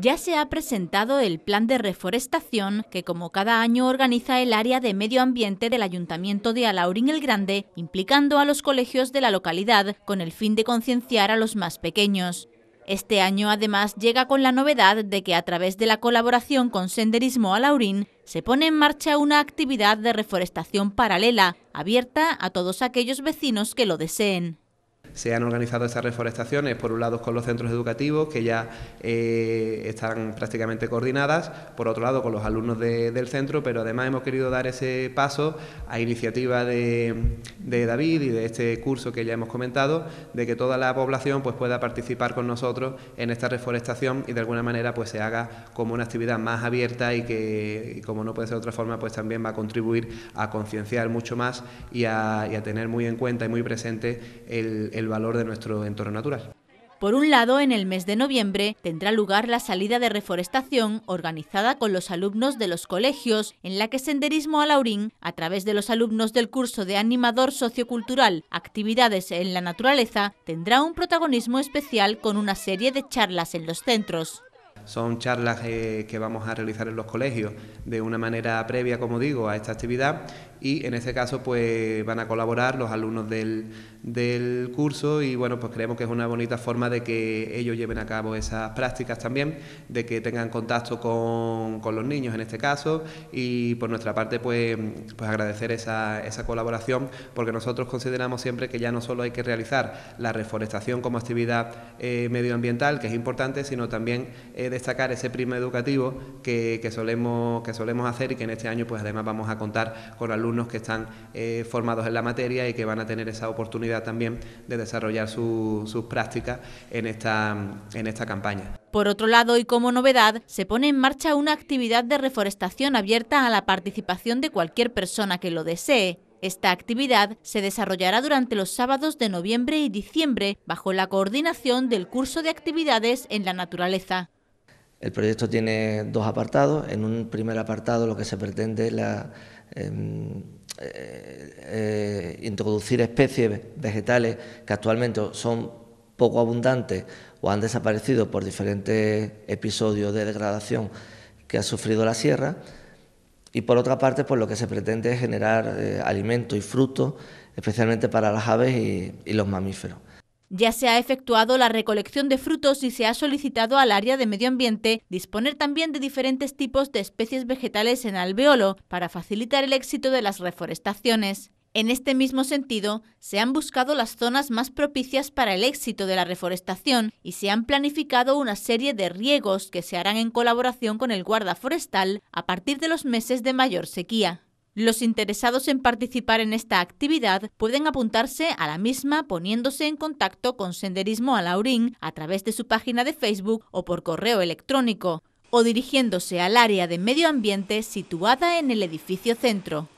ya se ha presentado el plan de reforestación que como cada año organiza el área de medio ambiente del Ayuntamiento de Alaurín el Grande, implicando a los colegios de la localidad con el fin de concienciar a los más pequeños. Este año además llega con la novedad de que a través de la colaboración con Senderismo Alaurín se pone en marcha una actividad de reforestación paralela, abierta a todos aquellos vecinos que lo deseen se han organizado estas reforestaciones, por un lado con los centros educativos, que ya eh, están prácticamente coordinadas, por otro lado con los alumnos del centro, pero además hemos querido dar ese paso a iniciativa de, David y de este curso que ya hemos comentado, de que toda la población pues, pueda participar con nosotros en esta reforestación y de alguna manera pues, se haga como una actividad más abierta y que, como no puede ser de otra forma, pues también va a contribuir a concienciar mucho más y a, tener muy en cuenta y muy presente el el valor de nuestro entorno natural. Por un lado, en el mes de noviembre tendrá lugar la salida de reforestación organizada con los alumnos de los colegios, en la que Senderismo a Laurín, a través de los alumnos del curso de animador sociocultural Actividades en la Naturaleza, tendrá un protagonismo especial con una serie de charlas en los centros. Son charlas eh, que vamos a realizar en los colegios de una manera previa, como digo, a esta actividad y en ese caso pues van a colaborar los alumnos del, curso y bueno pues creemos que es una bonita forma de que ellos lleven a cabo esas prácticas también, de que tengan contacto con, los niños en este caso y por nuestra parte pues, pues agradecer esa, colaboración porque nosotros consideramos siempre que ya no solo hay que realizar la reforestación como actividad eh, medioambiental, que es importante, sino también eh, destacar ese prisma educativo que, solemos, que solemos hacer y que en este año pues además vamos a contar con alumnos que están eh, formados en la materia y que van a tener esa oportunidad también de desarrollar sus prácticas en esta campaña. Por otro lado, y como novedad, se pone en marcha una actividad de reforestación abierta a la participación de cualquier persona que lo desee. Esta actividad se desarrollará durante los sábados de noviembre y diciembre bajo la coordinación del curso de actividades en la naturaleza. El proyecto tiene dos apartados. En un primer apartado lo que se pretende es em, eh, eh, introducir especies vegetales que actualmente son poco abundantes o han desaparecido por diferentes episodios de degradación que ha sufrido la sierra. Y por otra parte, pues, lo que se pretende es generar eh, alimentos y frutos, especialmente para las aves y los mamíferos. Ya se ha efectuado la recolección de frutos y se ha solicitado al área de medio ambiente disponer también de diferentes tipos de especies vegetales en alveolo para facilitar el éxito de las reforestaciones. En este mismo sentido, se han buscado las zonas más propicias para el éxito de la reforestación y se han planificado una serie de riegos que se harán en colaboración con el guarda forestal a partir de los meses de mayor sequía. Los interesados en participar en esta actividad pueden apuntarse a la misma poniéndose en contacto con Senderismo a Alaurín a través de su página de Facebook o por correo electrónico o dirigiéndose al área de medio ambiente situada en el edificio centro.